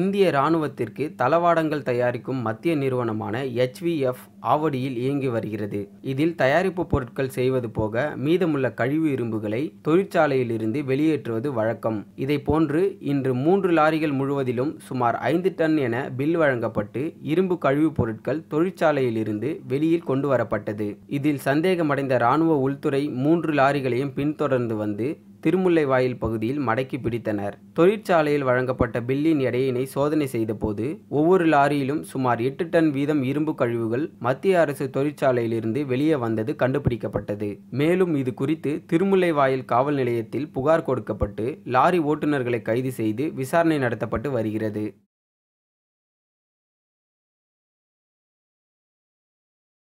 இந்திய இராணுவத்திற்கு தளவாடங்கள் தயாரிக்கும் மத்திய நிறுவனமான எச்விஎஃப் ஆவடியில் இயங்கி வருகிறது இதில் தயாரிப்பு பொருட்கள் செய்வது போக மீதமுள்ள கழிவு இரும்புகளை தொழிற்சாலையிலிருந்து வெளியேற்றுவது வழக்கம் இதை போன்று இன்று மூன்று லாரிகள் முழுவதிலும் சுமார் ஐந்து டன் என பில் வழங்கப்பட்டு இரும்பு கழிவுப் பொருட்கள் தொழிற்சாலையிலிருந்து வெளியில் கொண்டு வரப்பட்டது இதில் சந்தேகமடைந்த இராணுவ உள்துறை மூன்று லாரிகளையும் பின்தொடர்ந்து வந்து திருமுல்லை வாயில் பகுதியில் மடக்கி பிடித்தனர் தொழிற்சாலையில் வழங்கப்பட்ட பில்லின் எடையினை சோதனை செய்தபோது ஒவ்வொரு லாரியிலும் சுமார் எட்டு டன் வீதம் இரும்பு கழிவுகள் மத்திய அரசு தொழிற்சாலையிலிருந்து வெளியே வந்தது கண்டுபிடிக்கப்பட்டது மேலும் இது குறித்து திருமுல்லை வாயில் காவல் நிலையத்தில் புகார் கொடுக்கப்பட்டு லாரி ஓட்டுநர்களை கைது செய்து விசாரணை நடத்தப்பட்டு வருகிறது